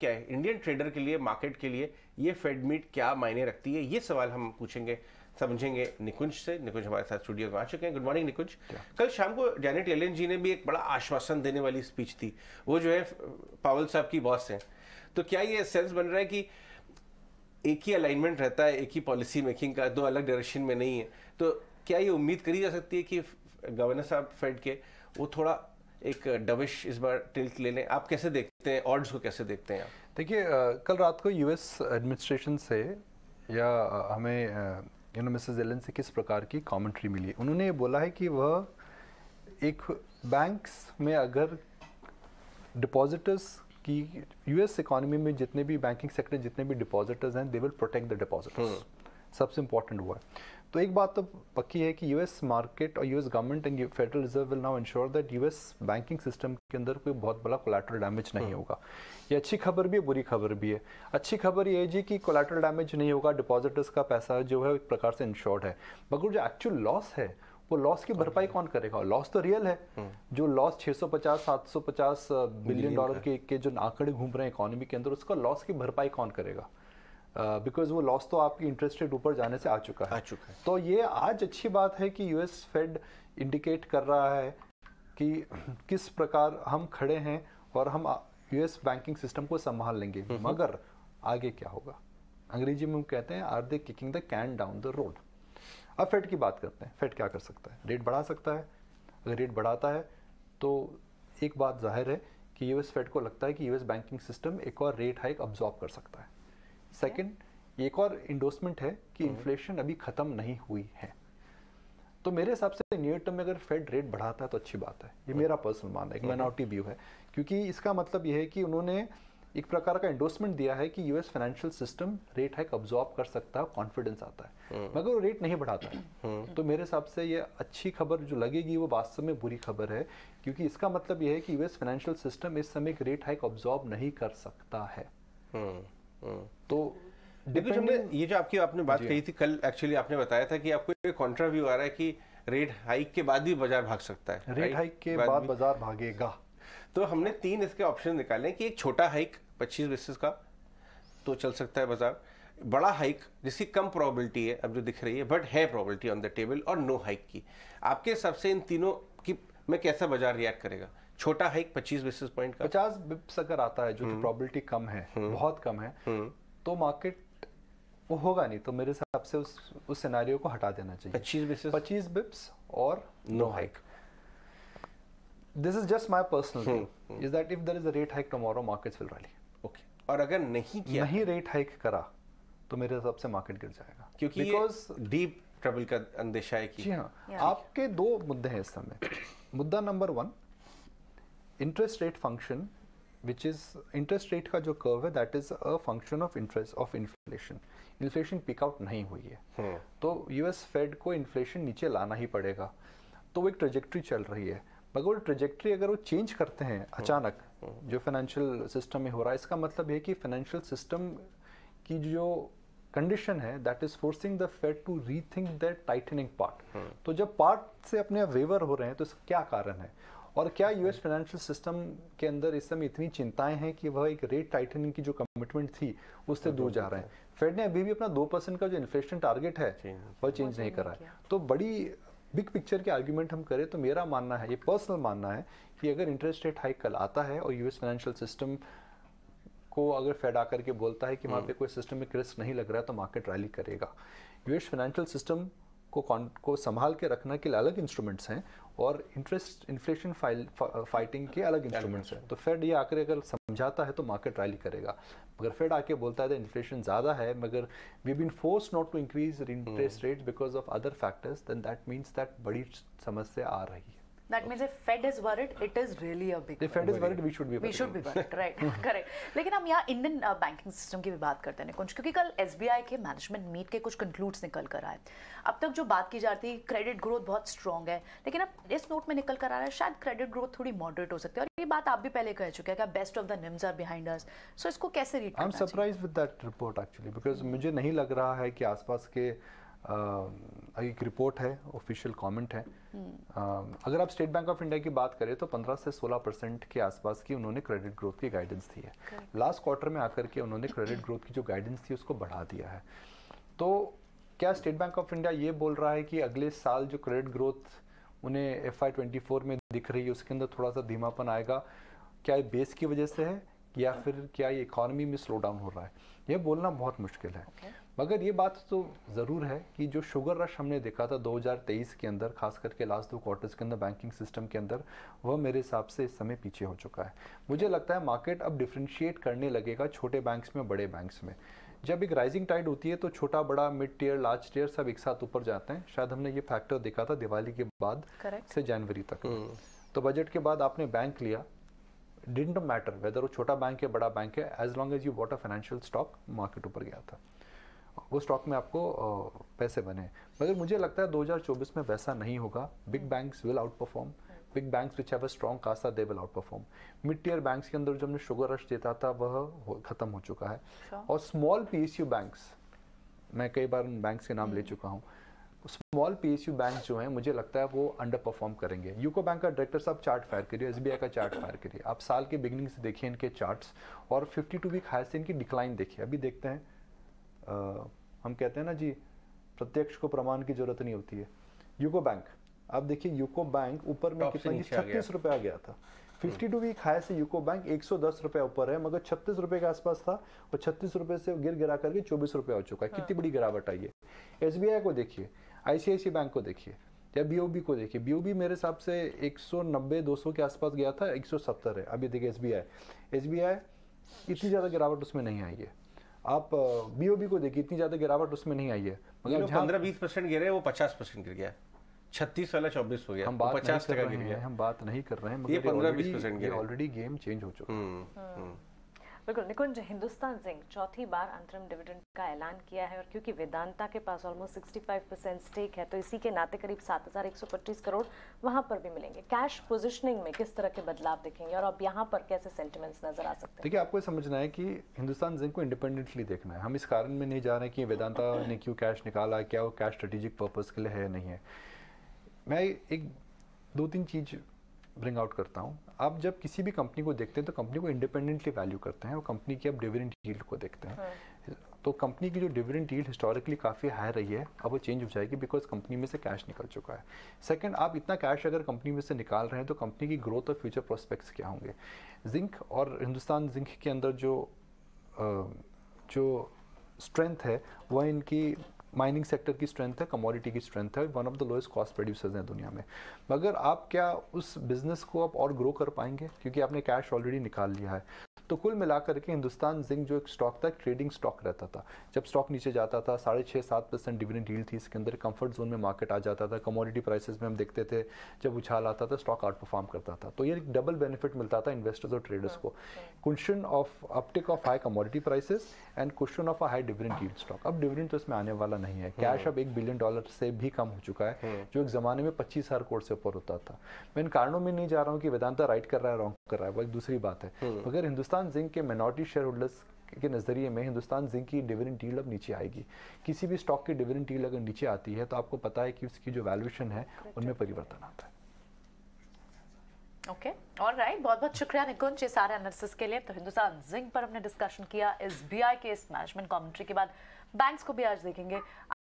क्या है Indian trader के लिए मार्केट के लिए ये फेड मीट क्या मायने रखती है ये सवाल हम पूछेंगे समझेंगे निकुंज से निकुंज हमारे साथ स्टूडियो में आ चुके हैं गुड मॉर्निंग निकुंज कल शाम को जैनेट एल जी ने भी एक बड़ा आश्वासन देने वाली स्पीच थी वो जो है पावल साहब की बॉस हैं तो क्या ये सेंस बन रहा है कि एक ही अलाइनमेंट रहता है एक ही पॉलिसी मेकिंग का दो अलग डायरेक्शन में नहीं है तो क्या ये उम्मीद करी जा सकती है कि गवर्नर साहब फेड के वो थोड़ा एक डविश इस बार टिल्ट ले लें आप कैसे देख देखते हैं ऑर्ड्स को कैसे देखते हैं आप देखिए कल रात को यूएस एडमिनिस्ट्रेशन से या हमें यू नो मिसेज एलन से किस प्रकार की कमेंट्री मिली उन्होंने ये बोला है कि वह एक बैंक्स में अगर डिपॉजिटर्स की यूएस इकोनॉमी में जितने भी बैंकिंग सेक्टर जितने भी डिपॉजिटर्स हैं they will protect the depositors सबसे इम्पॉर्टेंट हुआ है तो एक बात तो पक्की है कि यूएस मार्केट और US government and federal reserve will now insure that US banking system के अंदर कोई बहुत बड़ा कोलेटरल डैमेज नहीं हाँ। होगा ये अच्छी खबर भी है बुरी खबर भी है अच्छी खबर ये है जी कि कोलेटरल डैमेज नहीं होगा डिपॉजिटर्स का पैसा जो है एक प्रकार से इंश्योर्ड है मगर जो एक्चुअल लॉस है वो लॉस की भरपाई हाँ। कौन करेगा लॉस तो रियल है हाँ। जो लॉस 650 750 बिलियन डॉलर के के जो आंकड़े घूम रहे हैं इकोनॉमी के अंदर उसका लॉस की भरपाई कौन करेगा बिकॉज वो लॉस तो आपकी इंटरेस्ट रेट ऊपर जाने से आ चुका है आ चुका है तो ये आज अच्छी बात है कि यूएस फेड इंडिकेट कर रहा है कि किस प्रकार हम खड़े हैं और हम यूएस बैंकिंग सिस्टम को संभाल लेंगे मगर आगे क्या होगा अंग्रेजी में हम कहते हैं are they kicking the can down the road अब फेड की बात करते हैं फेड क्या कर सकता है रेट बढ़ा सकता है अगर रेट बढ़ाता है तो एक बात जाहिर है कि यूएस फेड को लगता है कि यूएस बैंकिंग सिस्टम एक और रेट हाइक अब्जॉर्ब कर सकता है सेकंड एक और इंडोसमेंट है कि इन्फ्लेशन हम्म। अभी ख़त्म नहीं हुई है तो मेरे हिसाब से नियर टर्म में अगर फेड रेट बढ़ाता है तो अच्छी बात है ये हम्म। मेरा पर्सनल मानना है एक व्यू हम्म। है क्योंकि इसका मतलब यह है कि उन्होंने एक प्रकार का एंडोसमेंट दिया है कि US financial system rate hike absorb कर सकता है कॉन्फिडेंस आता है मगर वो रेट नहीं बढ़ाता है तो मेरे हिसाब से ये अच्छी खबर जो लगेगी वो वास्तव में बुरी खबर है क्योंकि इसका मतलब यह है कि यूएस फाइनेंशियल सिस्टम इस समय रेट हाइक ऑब्जॉर्ब नहीं कर सकता है हाँ। तो डिपेंडेंट ये जो आपकी आपने बात कही थी कल एक्चुअली आपने बताया था कि आपको एक कॉन्ट्रा व्यू आ रहा है कि रेट हाइक के बाद भी बाजार भाग सकता है रेट हाइक के बाद बाजार भागेगा तो हमने तीन इसके ऑप्शन निकाले कि एक छोटा हाइक 25 बेसिस का तो चल सकता है बाजार बड़ा हाइक जिसकी कम प्रोबेबिलिटी है अब जो दिख रही है बट है प्रोबेबिलिटी ऑन द टेबल और नो हाइक की आपके हिसाब से इन तीनों की मैं कैसा बाजार रिएक्ट करेगा छोटा हाइक 25 बेसिस पॉइंट का 50 बिप्स अगर आता है जो कि प्रोबेबिलिटी हम्म। कम है हम्म। बहुत कम है हम्म। तो मार्केट वो होगा नहीं तो मेरे हिसाब से उस उस सिनेरियो को हटा देना चाहिए 25 बेसिस 25 बिप्स और no hike this is just my personal is that if there is a rate hike tomorrow markets will rally okay और अगर नहीं किया नहीं रेट हाइक करा तो मेरे हिसाब से मार्केट गिर जाएगा क्योंकि बिकॉज डीप ट्रबल का अंदेशा है कि जी हाँ आपके दो मुद्दे हैं इस समय मुद्दा number one interest rate function which is interest rate का जो कर्व है that is a function of interest of inflation inflation peak out नहीं हुई है तो यूएस फेड को इन्फ्लेशन नीचे लाना ही पड़ेगा तो वो एक ट्रेजेक्ट्री चल रही है मगर वो ट्रेजेक्ट्री अगर वो चेंज करते हैं hmm. अचानक hmm. जो फाइनेंशियल सिस्टम में हो रहा है इसका मतलब है कि फाइनेंशियल सिस्टम की जो कंडीशन है that is forcing the Fed to rethink that tightening part तो जब पार्ट से अपने वेवर हो रहे हैं तो इसका क्या कारण है और क्या यूएस फाइनेंशियल सिस्टम के अंदर इस समय इतनी चिंताएं हैं कि वह एक रेट टाइटनिंग की जो कमिटमेंट थी उससे दूर जा रहे हैं फेड ने अभी भी अपना दो परसेंट का जो इन्फ्लेशन टारगेट है वह चेंज नहीं करा है तो बड़ी बिग पिक्चर के आर्ग्यूमेंट हम करें तो मेरा मानना है ये पर्सनल मानना है कि अगर इंटरेस्ट रेट हाइक कल आता है और यूएस फाइनेंशियल सिस्टम को अगर फेड आकर के बोलता है कि वहाँ हम्म। पे कोई सिस्टम में क्रिस्क नहीं लग रहा है तो मार्केट रैली करेगा यूएस फाइनेंशियल सिस्टम को को संभाल के रखना के लिए अलग इंस्ट्रूमेंट्स हैं और इंटरेस्ट इन्फ्लेशन फाइल फाइटिंग के अलग इंस्ट्रूमेंट्स हैं तो फेड ये आकर अगर समझाता है तो मार्केट रैली करेगा मगर फेड आके बोलता है इन्फ्लेशन ज़्यादा है मगर we been force not to increase interest rate because of other factors then that means that बड़ी समस्या आ रही है that means if Fed is worried, it is really a big. If Fed is worried, we should be. We should be worried, right? correct. लेकिन हम यहाँ Indian banking system की भी बात करते हैं कुछ क्योंकि कल एस के मैनेजमेंट मीट के कुछ कंक्लूड्स निकल कर आए अब तक जो बात की जाती है क्रेडिट ग्रोथ बहुत स्ट्रॉन्ग है लेकिन अब इस नोट में निकल कर आ रहा है शायद क्रेडिट ग्रोथ थोड़ी मॉडरेट हो सकती है और ये बात आप भी पहले कह चुके हैं कि best of the NIMs are behind us so इसको कैसे read I am surprise with that report actually because मुझे नहीं लग रहा है कि आसपास के एक रिपोर्ट है ऑफिशियल कमेंट है हम्म। अगर आप स्टेट बैंक ऑफ इंडिया की बात करें तो 15 से 16 परसेंट के आसपास की उन्होंने क्रेडिट ग्रोथ की गाइडेंस दी है लास्ट क्वार्टर में आकर के उन्होंने क्रेडिट ग्रोथ की जो गाइडेंस थी उसको बढ़ा दिया है तो क्या स्टेट बैंक ऑफ इंडिया ये बोल रहा है कि अगले साल जो क्रेडिट ग्रोथ उन्हें एफ में दिख रही है उसके अंदर थोड़ा सा धीमापन आएगा क्या बेस की वजह से है या फिर क्या ये इकॉनमी में स्लो डाउन हो रहा है यह बोलना बहुत मुश्किल है okay. मगर ये बात तो ज़रूर है कि जो शुगर रश हमने देखा था 2023 के अंदर खास करके लास्ट दो क्वार्टर्स के अंदर बैंकिंग सिस्टम के अंदर वह मेरे हिसाब से इस समय पीछे हो चुका है मुझे लगता है मार्केट अब डिफ्रेंशिएट करने लगेगा छोटे बैंक्स में बड़े बैंक्स में जब एक राइजिंग टाइड होती है तो छोटा बड़ा मिड टीयर लार्ज टीयर सब एक साथ ऊपर जाते हैं शायद हमने ये फैक्टर देखा था दिवाली के बाद Correct. से जनवरी तक हम्म। तो बजट के बाद आपने बैंक लिया डिडेंट मैटर वेदर वो छोटा बैंक है बड़ा बैंक है as long as you what a financial stock market ऊपर गया था वो स्टॉक में आपको पैसे बने मगर मुझे लगता है 2024 में वैसा नहीं होगा big banks will outperform big banks which have a strong CASA they will outperform mid tier banks के अंदर जो हमने शुगर रश देता था वह खत्म हो चुका है अच्छा। और small P S U banks मैं कई बार उन बैंक्स के नाम ले हम्म। चुका हूँ small P S U bank जो है मुझे लगता है वो अंडर परफॉर्म करेंगे यूको बैंक का डायरेक्टर साहब चार्ट फायर करिए एस का चार्ट फायर करिए आप साल के बिगनिंग से देखिए इनके चार्ट्स और फिफ्टी टू वीक हाई से इनकी डिक्लाइन देखिए अभी देखते हैं आ, हम कहते हैं ना जी प्रत्यक्ष को प्रमाण की जरूरत नहीं होती है यूको बैंक आप देखिए यूको बैंक ऊपर में कितना छत्तीस रुपये आ गया था फिफ्टी टू वीक हाई से यूको बैंक एक सौ दस रुपये ऊपर है मगर छत्तीस रुपये के आसपास था और छत्तीस रुपये से गिर गिरा करके चौबीस रुपये हो चुका है हाँ। कितनी बड़ी गिरावट आई है एस को देखिए आईसीआईसी बैंक को देखिए या बीओबी को देखिए बीओबी मेरे हिसाब से 190 200 के आसपास गया था 170 है अभी देखिए एसबीआई एसबीआई इतनी ज़्यादा गिरावट उसमें नहीं आई है आप बीओबी को देखिए इतनी ज़्यादा गिरावट उसमें नहीं आई है मगर पंद्रह बीस परसेंट गिरे वो पचास परसेंट गिर गया छत्तीस वाला चौबीस हो गया हम बात पचास टका गिर गया हम बात नहीं कर रहे हैं ऑलरेडी गेम चेंज हो चुका है हम्म, हम्म। बिल्कुल निकुंज हिंदुस्तान जिंक चौथी बार अंतरिम डिविडेंड का ऐलान किया है और क्योंकि वेदांता के पास ऑलमोस्ट 65 परसेंट स्टेक है तो इसी के नाते करीब 7,125 करोड़ वहां पर भी मिलेंगे कैश पोजिशनिंग में किस तरह के बदलाव देखेंगे और अब यहाँ पर कैसे सेंटिमेंट्स नजर आ सकते हैं देखिए आपको समझना है कि हिंदुस्तान जिंक को इंडिपेंडेंटली देखना है हम इस कारण में नहीं जा रहे कि वेदांता ने क्यों कैश निकाला क्या वो कैश स्ट्रेटेजिक पर्पज़ के लिए है नहीं है मैं एक दो तीन चीज़ ब्रिंग आउट करता हूँ आप जब किसी भी कंपनी को देखते हैं तो कंपनी को इंडिपेंडेंटली वैल्यू करते हैं और कंपनी की आप डिविडेंट डील को देखते हैं हाँ। तो कंपनी की जो डिविडेंट डील हिस्टोरिकली काफ़ी हाई रही है अब वो चेंज हो जाएगी बिकॉज कंपनी में से कैश निकल चुका है सेकंड आप इतना कैश अगर कंपनी में से निकाल रहे हैं तो कंपनी की ग्रोथ और फ्यूचर प्रोस्पेक्ट्स क्या होंगे जिंक और हिंदुस्तान जिंक के अंदर जो जो स्ट्रेंथ है वह इनकी माइनिंग सेक्टर की स्ट्रेंथ है कमोडिटी की स्ट्रेंथ है one of the lowest cost producers हैं दुनिया में मगर आप क्या उस बिज़नेस को आप और ग्रो कर पाएंगे क्योंकि आपने कैश ऑलरेडी निकाल लिया है तो कुल मिलाकर के हिंदुस्तान जिंक जो एक स्टॉक था ट्रेडिंग स्टॉक रहता था जब स्टॉक नीचे जाता था साढ़े छः सात परसेंट डिविडेंड डील थी इसके अंदर कंफर्ट जोन में मार्केट आ जाता था कमोडिटी प्राइसेस में हम देखते थे जब उछाल आता था स्टॉक आउट परफॉर्म करता था तो ये एक डबल बेनिफिट मिलता था इन्वेस्टर्स और ट्रेडर्स को question of uptake of high commodity prices and question of a high dividend डील स्टॉक अब डिविडेंड तो इसमें आने वाला नहीं है कैश हम्म। अब एक बिलियन डॉलर से भी कम हो चुका है हम्म। जो एक जमाने में पच्चीस हज़ार करोड़ से ऊपर होता था मैं इन कारणों में नहीं जा रहा हूँ कि वेदांता राइट कर रहा है रॉन्ग कर रहा है वो एक दूसरी बात है मगर हम्म। हिंदुस्तान हिंदुस्तान जिंक के माइनॉरिटी शेयर होल्डर्स के नज़रिए में हिंदुस्तान जिंक की डिविडेंड डील अब नीचे आएगी किसी भी स्टॉक की डिविडेंड डील अगर नीचे आती है तो आपको पता है कि उसकी जो वैल्यूएशन है उनमें परिवर्तन आता है ओके और राइट बहुत बहुत शुक्रिया निकुंज ये सारे एनालिसिस के लिए तो हिंदुस्तान जिंक पर हमने डिस्कशन किया एस के इस मैनेजमेंट कॉमेंट्री के बाद बैंक्स को भी आज देखेंगे